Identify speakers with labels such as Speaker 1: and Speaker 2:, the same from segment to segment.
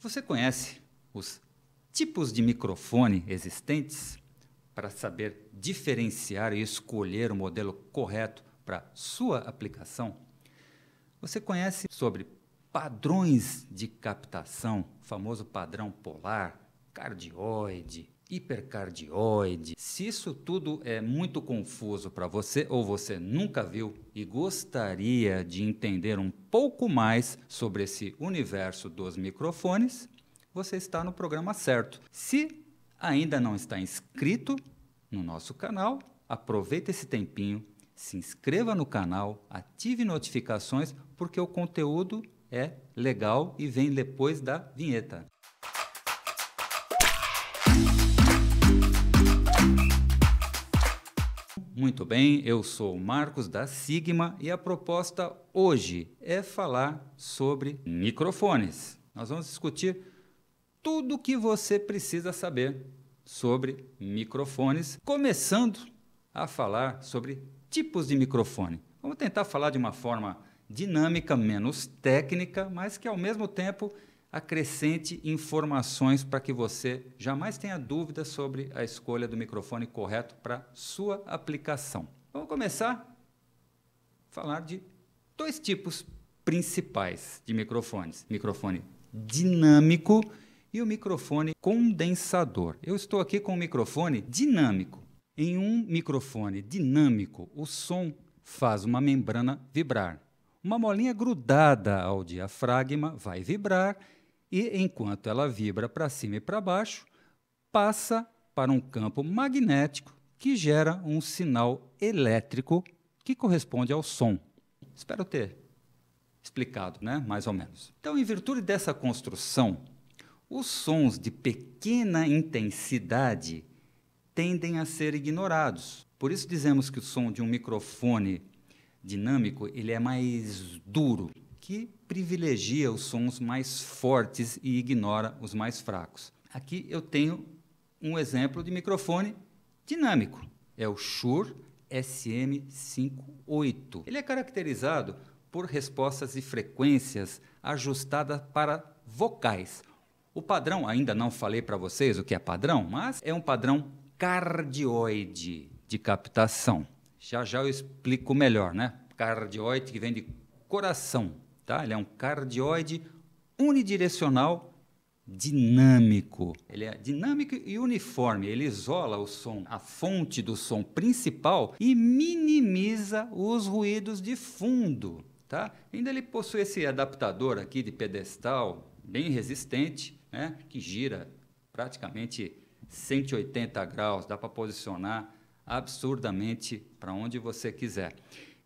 Speaker 1: Você conhece os tipos de microfone existentes para saber diferenciar e escolher o modelo correto para sua aplicação? Você conhece sobre padrões de captação, famoso padrão polar, cardioide, hipercardioide. Se isso tudo é muito confuso para você ou você nunca viu e gostaria de entender um pouco mais sobre esse universo dos microfones, você está no programa certo. Se ainda não está inscrito no nosso canal, aproveita esse tempinho, se inscreva no canal, ative notificações, porque o conteúdo é legal e vem depois da vinheta. Muito bem, eu sou o Marcos da Sigma e a proposta hoje é falar sobre microfones. Nós vamos discutir tudo o que você precisa saber sobre microfones, começando a falar sobre tipos de microfone. Vamos tentar falar de uma forma dinâmica, menos técnica, mas que ao mesmo tempo acrescente informações para que você jamais tenha dúvida sobre a escolha do microfone correto para sua aplicação. Vamos começar a falar de dois tipos principais de microfones: microfone dinâmico e o microfone condensador. Eu estou aqui com o microfone dinâmico. Em um microfone dinâmico, o som faz uma membrana vibrar. Uma molinha grudada ao diafragma vai vibrar e, enquanto ela vibra para cima e para baixo, passa para um campo magnético que gera um sinal elétrico que corresponde ao som. Espero ter explicado, né? Mais ou menos. Então, em virtude dessa construção, os sons de pequena intensidade tendem a ser ignorados. Por isso dizemos que o som de um microfone dinâmico ele é mais duro que privilegia os sons mais fortes e ignora os mais fracos. Aqui eu tenho um exemplo de microfone dinâmico. É o Shure SM58. Ele é caracterizado por respostas e frequências ajustadas para vocais. O padrão, ainda não falei para vocês o que é padrão, mas é um padrão cardioide de captação. Já já eu explico melhor, né? Cardioide que vem de coração. Tá? Ele é um cardioide unidirecional dinâmico. Ele é dinâmico e uniforme, ele isola o som, a fonte do som principal e minimiza os ruídos de fundo, tá? Ainda ele possui esse adaptador aqui de pedestal bem resistente, né, que gira praticamente 180 graus, dá para posicionar absurdamente para onde você quiser.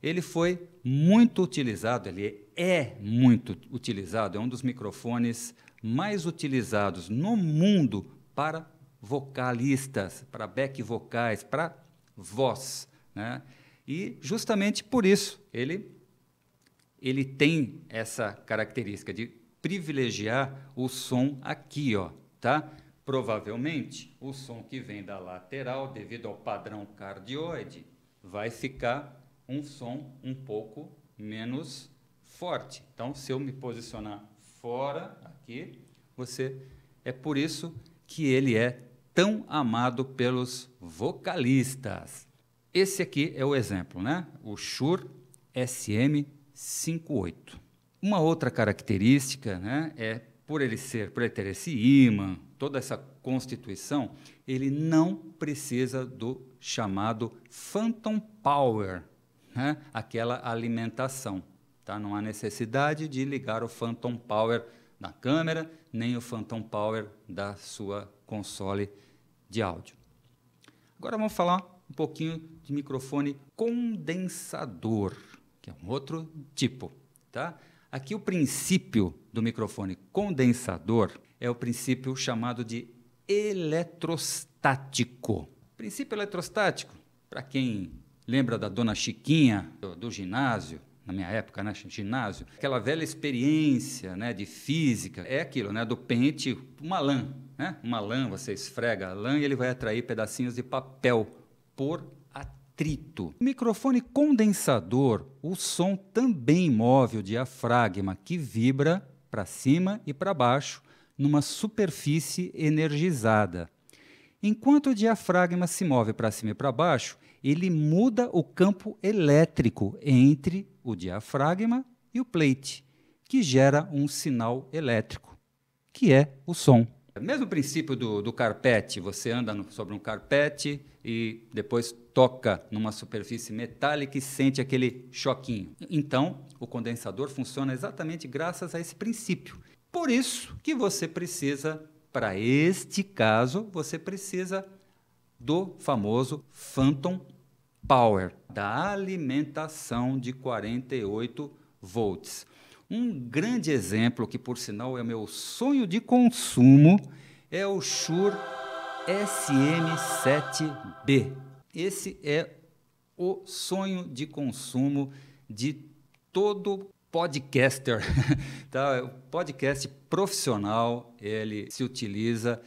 Speaker 1: Ele foi muito utilizado, ele é é muito utilizado, é um dos microfones mais utilizados no mundo para vocalistas, para back vocais, para voz. Né? E justamente por isso ele, ele tem essa característica de privilegiar o som aqui, ó, tá? Provavelmente o som que vem da lateral, devido ao padrão cardioide, vai ficar um som um pouco menos forte. Então, se eu me posicionar fora aqui, você é por isso que ele é tão amado pelos vocalistas. Esse aqui é o exemplo, né? O Shure SM58. Uma outra característica, né, é por ele ser, por ele ter esse ímã, toda essa constituição, ele não precisa do chamado phantom power, né? aquela alimentação. Tá? Não há necessidade de ligar o Phantom Power da câmera, nem o Phantom Power da sua console de áudio. Agora vamos falar um pouquinho de microfone condensador, que é um outro tipo. Tá? Aqui o princípio do microfone condensador é o princípio chamado de eletrostático. Princípio eletrostático, para quem lembra da dona Chiquinha do, do ginásio, na minha época, né, ginásio, aquela velha experiência né, de física, é aquilo, né, do pente, uma lã, né? uma lã, você esfrega a lã e ele vai atrair pedacinhos de papel por atrito. microfone condensador, o som também move o diafragma, que vibra para cima e para baixo, numa superfície energizada. Enquanto o diafragma se move para cima e para baixo, ele muda o campo elétrico entre o diafragma e o plate, que gera um sinal elétrico, que é o som. Mesmo princípio do, do carpete, você anda no, sobre um carpete e depois toca numa superfície metálica e sente aquele choquinho. Então, o condensador funciona exatamente graças a esse princípio. Por isso que você precisa, para este caso, você precisa do famoso Phantom Power, da alimentação de 48 volts. Um grande exemplo, que por sinal é meu sonho de consumo, é o Shure SM7B. Esse é o sonho de consumo de todo podcaster. tá? O podcast profissional, ele se utiliza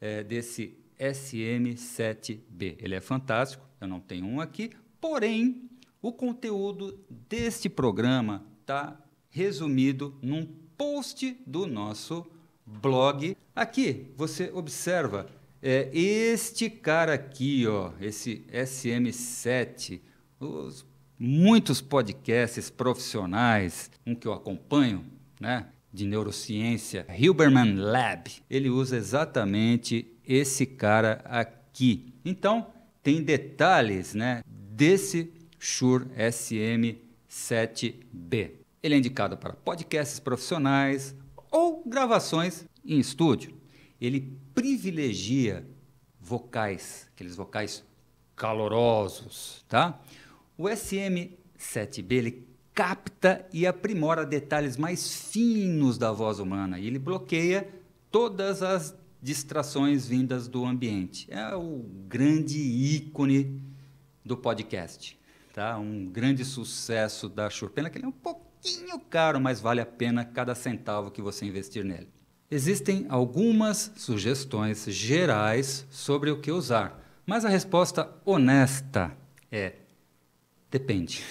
Speaker 1: é, desse SM7B. Ele é fantástico, eu não tenho um aqui, porém, o conteúdo deste programa está resumido num post do nosso blog. Aqui você observa é, este cara aqui, ó, esse SM7, os, muitos podcasts profissionais, um que eu acompanho, né, de neurociência, Hilberman Lab, ele usa exatamente esse cara aqui. Então, tem detalhes né, desse Shure SM7B. Ele é indicado para podcasts profissionais ou gravações em estúdio. Ele privilegia vocais, aqueles vocais calorosos, tá? O SM7B ele capta e aprimora detalhes mais finos da voz humana e ele bloqueia todas as distrações vindas do ambiente. É o grande ícone do podcast, tá? Um grande sucesso da Churpena, que ele é um pouquinho caro, mas vale a pena cada centavo que você investir nele. Existem algumas sugestões gerais sobre o que usar, mas a resposta honesta é Depende.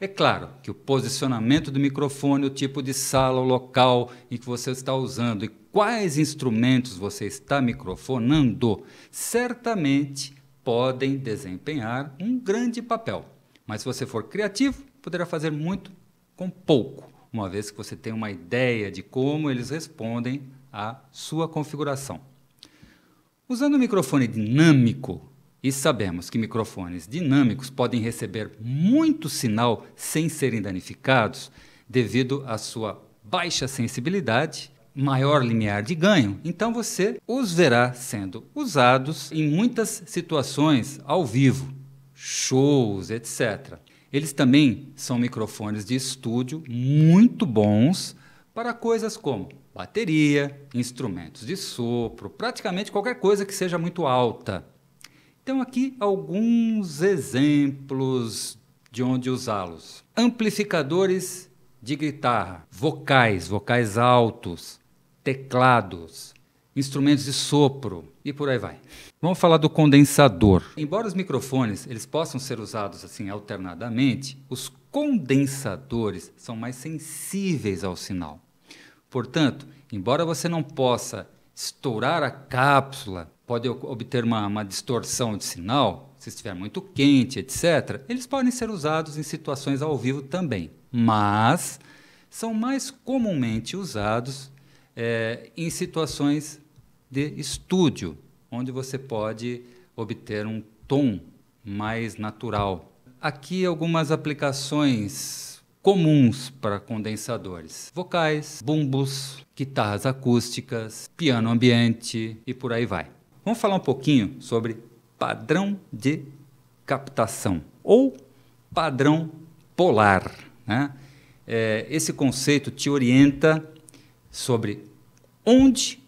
Speaker 1: É claro que o posicionamento do microfone, o tipo de sala, o local em que você está usando e quais instrumentos você está microfonando, certamente podem desempenhar um grande papel. Mas se você for criativo, poderá fazer muito com pouco, uma vez que você tem uma ideia de como eles respondem à sua configuração. Usando o microfone dinâmico, e sabemos que microfones dinâmicos podem receber muito sinal sem serem danificados devido à sua baixa sensibilidade, maior limiar de ganho. Então você os verá sendo usados em muitas situações ao vivo, shows, etc. Eles também são microfones de estúdio muito bons para coisas como bateria, instrumentos de sopro, praticamente qualquer coisa que seja muito alta. Então, aqui alguns exemplos de onde usá-los: amplificadores de guitarra, vocais, vocais altos, teclados, instrumentos de sopro e por aí vai. Vamos falar do condensador. Embora os microfones eles possam ser usados assim alternadamente, os condensadores são mais sensíveis ao sinal. Portanto, embora você não possa estourar a cápsula pode obter uma, uma distorção de sinal, se estiver muito quente, etc., eles podem ser usados em situações ao vivo também, mas são mais comumente usados é, em situações de estúdio, onde você pode obter um tom mais natural. Aqui algumas aplicações comuns para condensadores: vocais, bumbos, guitarras acústicas, piano ambiente e por aí vai. Vamos falar um pouquinho sobre padrão de captação ou padrão polar. Né? É, esse conceito te orienta sobre onde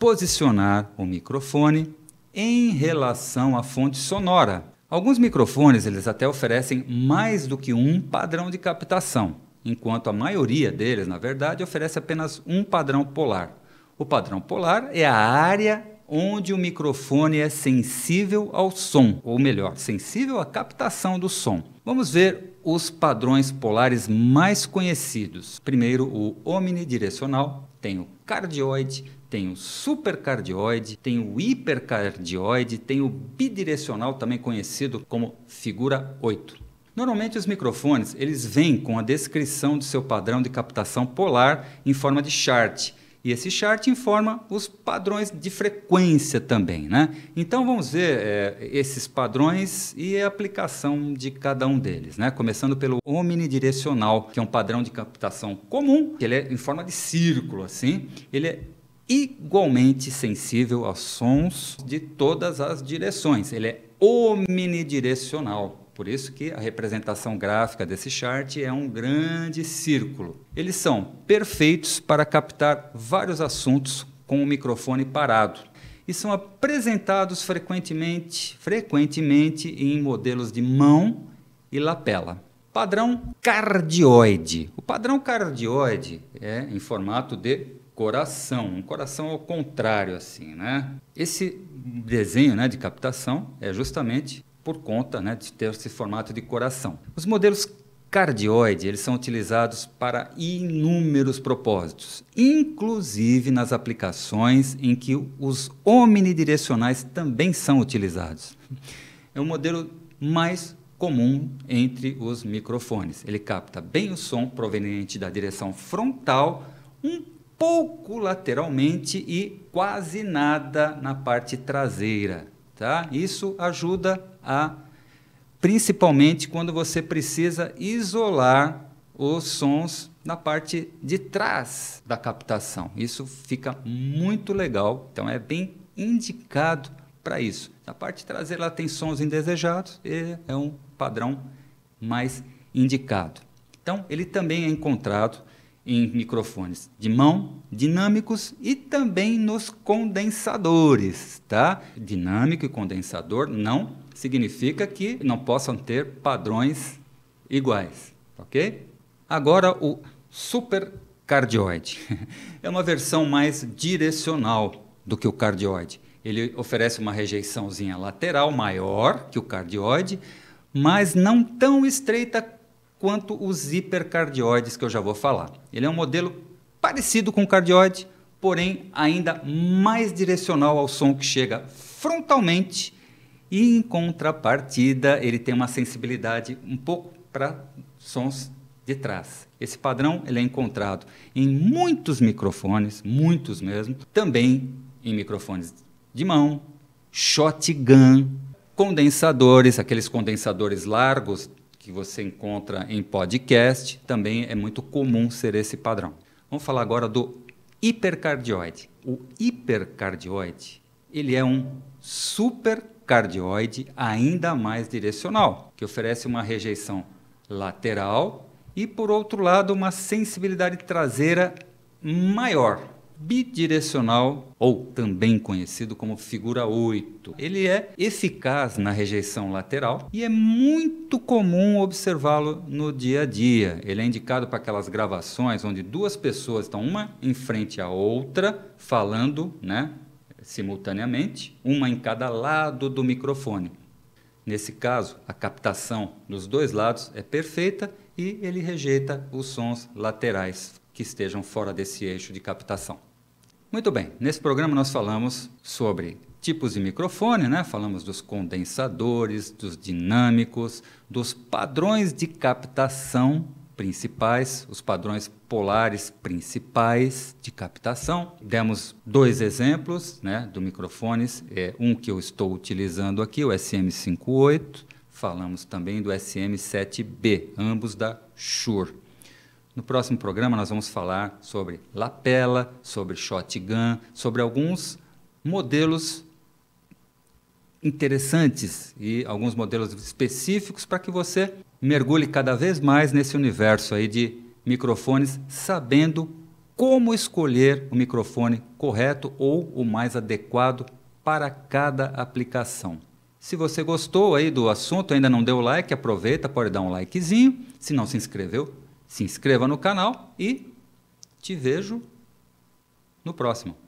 Speaker 1: posicionar o microfone em relação à fonte sonora. Alguns microfones eles até oferecem mais do que um padrão de captação, enquanto a maioria deles, na verdade, oferece apenas um padrão polar. O padrão polar é a área onde o microfone é sensível ao som, ou melhor, sensível à captação do som. Vamos ver os padrões polares mais conhecidos. Primeiro, o omnidirecional, tem o cardioide, tem o supercardioide, tem o hipercardioide, tem o bidirecional, também conhecido como figura 8. Normalmente os microfones, eles vêm com a descrição do seu padrão de captação polar em forma de chart e esse chart informa os padrões de frequência também. Né? Então vamos ver é, esses padrões e a aplicação de cada um deles. Né? Começando pelo omnidirecional, que é um padrão de captação comum, que ele é em forma de círculo, assim. Ele é igualmente sensível aos sons de todas as direções. Ele é omnidirecional. Por isso que a representação gráfica desse chart é um grande círculo. Eles são perfeitos para captar vários assuntos com o microfone parado e são apresentados frequentemente, frequentemente em modelos de mão e lapela. Padrão cardioide. O padrão cardioide é em formato de coração, um coração ao contrário assim, né? Esse desenho, né, de captação é justamente por conta né, de ter esse formato de coração. Os modelos cardioide, eles são utilizados para inúmeros propósitos, inclusive nas aplicações em que os omnidirecionais também são utilizados. É o modelo mais comum entre os microfones. Ele capta bem o som proveniente da direção frontal, um pouco lateralmente e quase nada na parte traseira. Tá? Isso ajuda a, principalmente quando você precisa isolar os sons na parte de trás da captação. Isso fica muito legal, então é bem indicado para isso. Na parte traseira ela tem sons indesejados e é um padrão mais indicado. Então, ele também é encontrado em microfones de mão, dinâmicos e também nos condensadores, tá? Dinâmico e condensador não significa que não possam ter padrões iguais, ok? Agora o supercardioide é uma versão mais direcional do que o cardioide. Ele oferece uma rejeiçãozinha lateral maior que o cardioide, mas não tão estreita quanto os hipercardioides, que eu já vou falar. Ele é um modelo parecido com o cardioide, porém ainda mais direcional ao som que chega frontalmente e, em contrapartida, ele tem uma sensibilidade um pouco para sons de trás. Esse padrão ele é encontrado em muitos microfones, muitos mesmo, também em microfones de mão, shotgun, condensadores, aqueles condensadores largos que você encontra em podcast, também é muito comum ser esse padrão. Vamos falar agora do hipercardioide. O hipercardioide, ele é um supercardioide ainda mais direcional, que oferece uma rejeição lateral e, por outro lado, uma sensibilidade traseira maior bidirecional, ou também conhecido como figura 8. Ele é eficaz na rejeição lateral e é muito comum observá-lo no dia a dia. Ele é indicado para aquelas gravações onde duas pessoas estão uma em frente à outra, falando, né? simultaneamente, uma em cada lado do microfone. Nesse caso, a captação dos dois lados é perfeita e ele rejeita os sons laterais que estejam fora desse eixo de captação. Muito bem, nesse programa nós falamos sobre tipos de microfone, né? Falamos dos condensadores, dos dinâmicos, dos padrões de captação principais, os padrões polares principais de captação. Demos dois exemplos, né, do microfones, é um que eu estou utilizando aqui, o SM58. Falamos também do SM7B, ambos da Shure. No próximo programa nós vamos falar sobre lapela, sobre shotgun, sobre alguns modelos interessantes e alguns modelos específicos para que você mergulhe cada vez mais nesse universo aí de microfones, sabendo como escolher o microfone correto ou o mais adequado para cada aplicação. Se você gostou aí do assunto, ainda não deu like, aproveita, pode dar um likezinho. Se não se inscreveu, se inscreva no canal e te vejo no próximo.